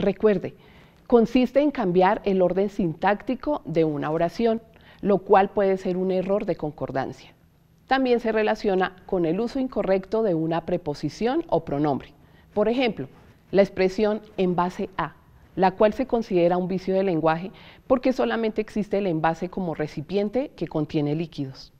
Recuerde, consiste en cambiar el orden sintáctico de una oración, lo cual puede ser un error de concordancia. También se relaciona con el uso incorrecto de una preposición o pronombre. Por ejemplo, la expresión en base a, la cual se considera un vicio del lenguaje porque solamente existe el envase como recipiente que contiene líquidos.